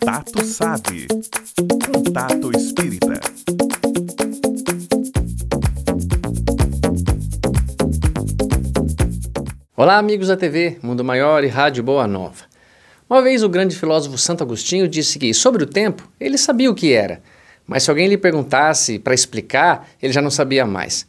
Tato Sabe. Tato Espírita. Olá, amigos da TV, Mundo Maior e Rádio Boa Nova. Uma vez o grande filósofo Santo Agostinho disse que, sobre o tempo, ele sabia o que era, mas se alguém lhe perguntasse para explicar, ele já não sabia mais.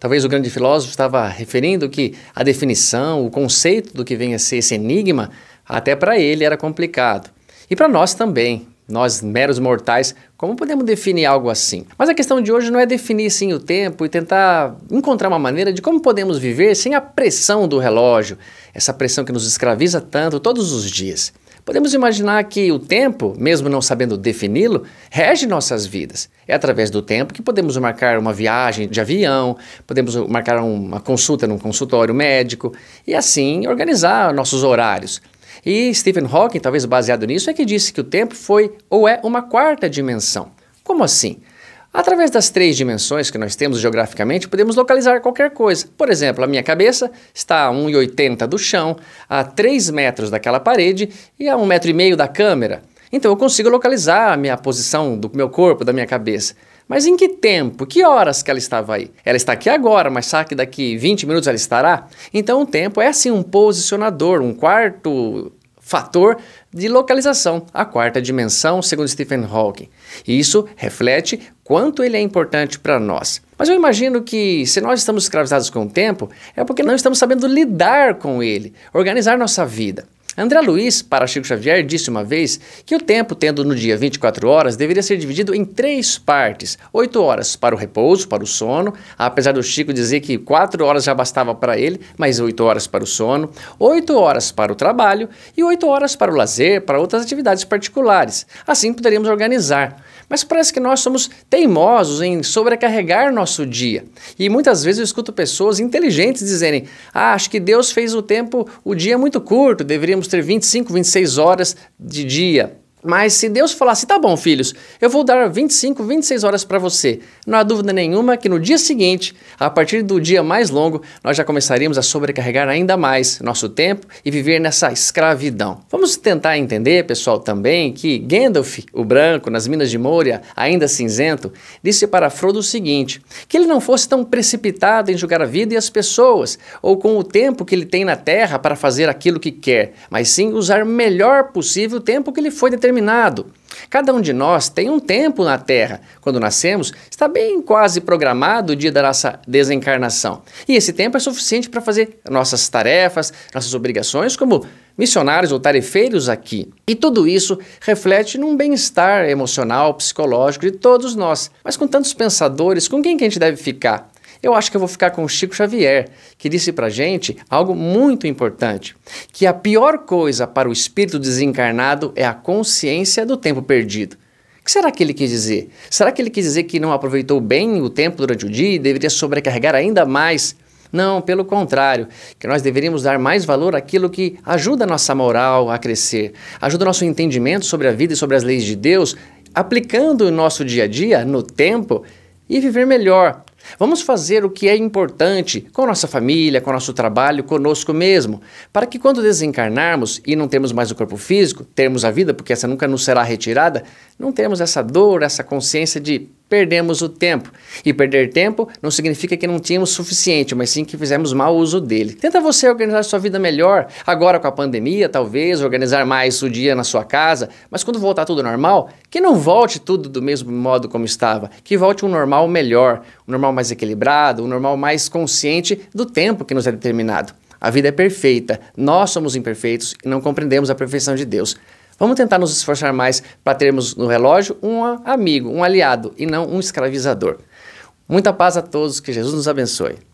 Talvez o grande filósofo estava referindo que a definição, o conceito do que vem a ser esse enigma, até para ele era complicado. E para nós também, nós meros mortais, como podemos definir algo assim? Mas a questão de hoje não é definir sim o tempo e tentar encontrar uma maneira de como podemos viver sem a pressão do relógio, essa pressão que nos escraviza tanto todos os dias. Podemos imaginar que o tempo, mesmo não sabendo defini-lo, rege nossas vidas. É através do tempo que podemos marcar uma viagem de avião, podemos marcar uma consulta num consultório médico e assim organizar nossos horários. E Stephen Hawking, talvez baseado nisso, é que disse que o tempo foi ou é uma quarta dimensão. Como assim? Através das três dimensões que nós temos geograficamente, podemos localizar qualquer coisa. Por exemplo, a minha cabeça está a 1,80 do chão, a 3 metros daquela parede e a 1,5 metro da câmera. Então eu consigo localizar a minha posição do meu corpo, da minha cabeça. Mas em que tempo, que horas que ela estava aí? Ela está aqui agora, mas sabe que daqui 20 minutos ela estará? Então o tempo é assim um posicionador, um quarto fator de localização, a quarta dimensão, segundo Stephen Hawking. E isso reflete quanto ele é importante para nós. Mas eu imagino que se nós estamos escravizados com o tempo, é porque não estamos sabendo lidar com ele, organizar nossa vida. André Luiz, para Chico Xavier, disse uma vez que o tempo, tendo no dia 24 horas, deveria ser dividido em três partes: 8 horas para o repouso, para o sono, apesar do Chico dizer que 4 horas já bastava para ele, mas 8 horas para o sono, 8 horas para o trabalho e 8 horas para o lazer, para outras atividades particulares. Assim poderíamos organizar. Mas parece que nós somos teimosos em sobrecarregar nosso dia. E muitas vezes eu escuto pessoas inteligentes dizerem: ah, acho que Deus fez o tempo, o dia é muito curto, deveríamos ter 25, 26 horas de dia. Mas se Deus falasse, assim, tá bom, filhos, eu vou dar 25, 26 horas para você, não há dúvida nenhuma que no dia seguinte, a partir do dia mais longo, nós já começaríamos a sobrecarregar ainda mais nosso tempo e viver nessa escravidão. Vamos tentar entender, pessoal, também que Gandalf, o branco, nas Minas de Moria, ainda cinzento, disse para Frodo o seguinte: que ele não fosse tão precipitado em julgar a vida e as pessoas, ou com o tempo que ele tem na terra para fazer aquilo que quer, mas sim usar melhor possível o tempo que ele foi determinado determinado. Cada um de nós tem um tempo na Terra. Quando nascemos, está bem quase programado o dia da nossa desencarnação. E esse tempo é suficiente para fazer nossas tarefas, nossas obrigações como missionários ou tarefeiros aqui. E tudo isso reflete num bem-estar emocional, psicológico de todos nós. Mas com tantos pensadores, com quem que a gente deve ficar? Eu acho que eu vou ficar com o Chico Xavier, que disse para gente algo muito importante, que a pior coisa para o espírito desencarnado é a consciência do tempo perdido. O que será que ele quis dizer? Será que ele quis dizer que não aproveitou bem o tempo durante o dia e deveria sobrecarregar ainda mais não, pelo contrário, que nós deveríamos dar mais valor àquilo que ajuda a nossa moral a crescer, ajuda o nosso entendimento sobre a vida e sobre as leis de Deus, aplicando o nosso dia a dia no tempo e viver melhor, Vamos fazer o que é importante com a nossa família, com o nosso trabalho, conosco mesmo, para que quando desencarnarmos e não temos mais o corpo físico, termos a vida, porque essa nunca nos será retirada, não temos essa dor, essa consciência de perdemos o tempo. E perder tempo não significa que não tínhamos suficiente, mas sim que fizemos mau uso dele. Tenta você organizar sua vida melhor, agora com a pandemia, talvez, organizar mais o dia na sua casa, mas quando voltar tudo normal, que não volte tudo do mesmo modo como estava, que volte um normal melhor, um normal mais equilibrado, um normal mais consciente do tempo que nos é determinado. A vida é perfeita, nós somos imperfeitos e não compreendemos a perfeição de Deus. Vamos tentar nos esforçar mais para termos no relógio um amigo, um aliado e não um escravizador. Muita paz a todos, que Jesus nos abençoe.